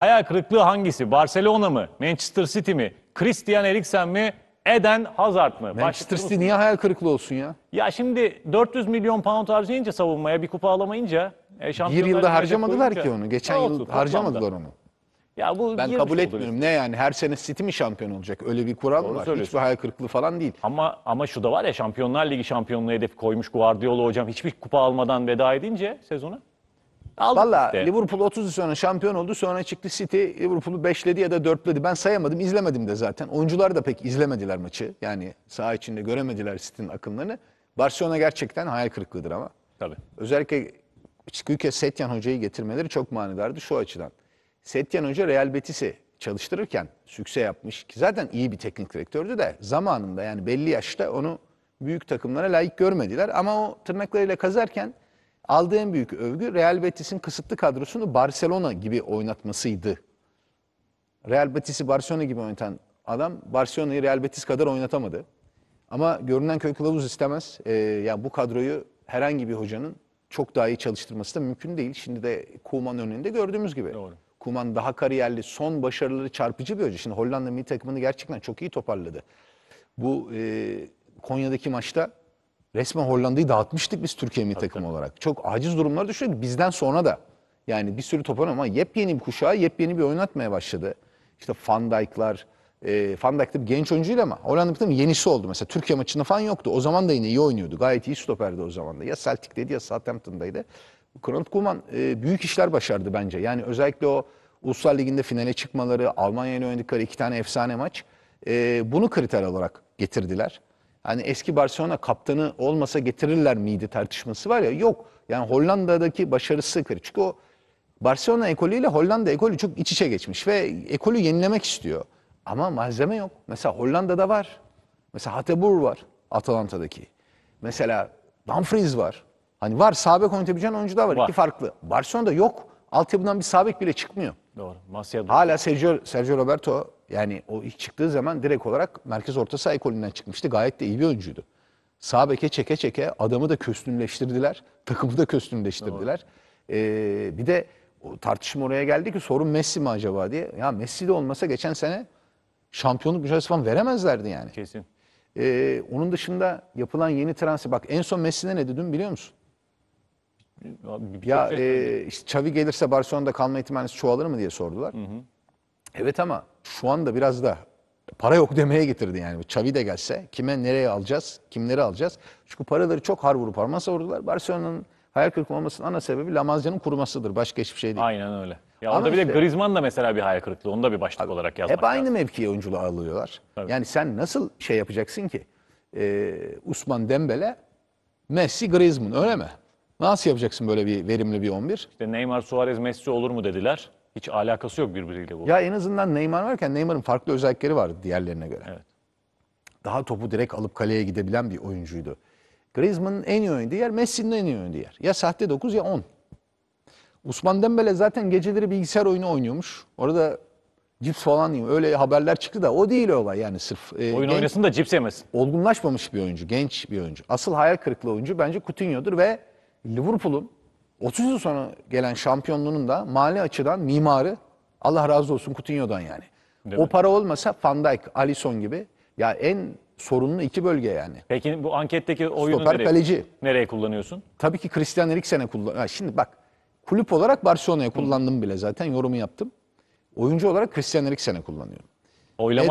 Hayal kırıklığı hangisi? Barcelona mı? Manchester City mi? Christian Eriksen mi? Eden Hazard mı? Manchester City niye hayal kırıklığı olsun ya? Ya şimdi 400 milyon pound harcayınca savunmaya bir kupa alamayınca e, Bir yılda harcamadılar ki onu. Geçen yıl oldu, harcamadılar toplamda. onu. Ya bu ben kabul etmiyorum. Ne yani her sene City mi şampiyon olacak? Öyle bir kural mı var? Hiçbir hayal kırıklığı falan değil. Ama ama şu da var ya Şampiyonlar Ligi şampiyonluğu hedefi koymuş Guardiola hocam. Hiçbir kupa almadan veda edince sezona. Aldık Valla işte. Liverpool 30 yıl sonra şampiyon oldu. Sonra çıktı City Liverpool'u beşledi ya da dörtledi. Ben sayamadım, izlemedim de zaten. Oyuncular da pek izlemediler maçı. Yani saha içinde göremediler City'nin akımlarını. Barcelona gerçekten hayal kırıklığıdır ama. Tabii. Özellikle Kük'e Setyan Hoca'yı getirmeleri çok manidardı şu açıdan. Setyan Hoca Real Betis'i çalıştırırken sükse yapmış ki zaten iyi bir teknik direktördü de zamanında yani belli yaşta onu büyük takımlara layık görmediler. Ama o tırnaklarıyla kazarken aldığı en büyük övgü Real Betis'in kısıtlı kadrosunu Barcelona gibi oynatmasıydı. Real Betis'i Barcelona gibi oynatan adam Barcelona'yı Real Betis kadar oynatamadı. Ama görünen köy kılavuz istemez. Ee, yani bu kadroyu herhangi bir hocanın çok daha iyi çalıştırması da mümkün değil. Şimdi de Kuman önünde gördüğümüz gibi. Doğru. Kuman daha kariyerli, son başarıları çarpıcı bir hoca. Şimdi Hollanda milli takımını gerçekten çok iyi toparladı. Bu e, Konya'daki maçta Resmen Hollanda'yı dağıtmıştık biz Türkiye milli takım olarak. Çok aciz durumlara düşürdük bizden sonra da. Yani bir sürü top ama yepyeni bir kuşağı yepyeni bir oynatmaya başladı. İşte Van Dijk'lar, e, Van Dijk de bir genç oyuncuydu ama Hollanda takım yenisi oldu. Mesela Türkiye maçında falan yoktu. O zaman da yine iyi oynuyordu. Gayet iyi stoperdi o zaman da. Ya Celtic'teydi ya Southampton'daydı. Kronat Kuman e, büyük işler başardı bence. Yani özellikle o Uluslar Ligi'nde finale çıkmaları, Almanya ile oynadıkları iki tane efsane maç. E, bunu kriter olarak getirdiler. Hani eski Barcelona kaptanı olmasa getirirler miydi tartışması var ya. Yok. Yani Hollanda'daki başarısı kır. Çünkü o Barcelona ekolüyle Hollanda ekolü çok iç içe geçmiş ve ekolü yenilemek istiyor. Ama malzeme yok. Mesela Hollanda'da var. Mesela Hatebur var Atalanta'daki. Mesela Dumfries var. Hani var sabek oynatabileceğin oyuncu da var. var. İki farklı. Barcelona'da yok. Altyapıdan bir sabek bile çıkmıyor. Doğru. Masya Hala Sergio, Sergio Roberto yani o ilk çıktığı zaman direkt olarak merkez orta saha ekolünden çıkmıştı. Gayet de iyi bir oyuncuydu. Sağ beke çeke çeke adamı da köstünleştirdiler. Takımı da köstünleştirdiler. Ee, bir de o tartışma oraya geldi ki sorun Messi mi acaba diye. Ya Messi de olmasa geçen sene şampiyonluk mücadelesi falan veremezlerdi yani. Kesin. Ee, onun dışında yapılan yeni transfer. Bak en son Messi'ne ne dedim biliyor musun? Abi, ya şey e, işte Xavi gelirse Barcelona'da kalma ihtimaliniz çoğalır mı diye sordular. Hı hı. Evet ama şu anda biraz da para yok demeye getirdi yani. Çavi de gelse kime nereye alacağız, kimleri alacağız? Çünkü paraları çok har vurup harman savurdular. Barcelona'nın hayal kırıklığı olmasının ana sebebi Lamazya'nın kurumasıdır. Başka hiçbir şey değil. Aynen öyle. Ya Ama orada bir de işte- Griezmann da mesela bir hayal kırıklığı. Onu da bir başlık olarak yazmak Hep aynı lazım. mevkiye oyunculuğu alıyorlar. Tabii. Yani sen nasıl şey yapacaksın ki? Ee, Usman Dembele, Messi, Griezmann öyle mi? Nasıl yapacaksın böyle bir verimli bir 11? İşte Neymar, Suarez, Messi olur mu dediler. Hiç alakası yok birbiriyle bu. Ya en azından Neymar varken Neymar'ın farklı özellikleri vardı diğerlerine göre. Evet. Daha topu direkt alıp kaleye gidebilen bir oyuncuydu. Griezmann'ın en iyi oynadığı yer Messi'nin en iyi oynadığı yer. Ya sahte 9 ya 10. Usman Dembele zaten geceleri bilgisayar oyunu oynuyormuş. Orada cips falan diyeyim. Öyle haberler çıktı da o değil olay yani sırf. E, Oyun genç, oynasın da cips yemesin. Olgunlaşmamış bir oyuncu, genç bir oyuncu. Asıl hayal kırıklığı oyuncu bence Coutinho'dur ve Liverpool'un 30 yıl sonra gelen şampiyonluğunun da mali açıdan mimarı Allah razı olsun Coutinho'dan yani. Değil o mi? para olmasa Van Dijk, Alisson gibi ya en sorunlu iki bölge yani. Peki bu anketteki oyunu Stoper, nereye, kaleci. nereye kullanıyorsun? Tabii ki Christian Eriksen'e kullan. Şimdi bak kulüp olarak Barcelona'ya kullandım bile zaten yorumu yaptım. Oyuncu olarak Christian Eriksen'e kullanıyorum. Oylama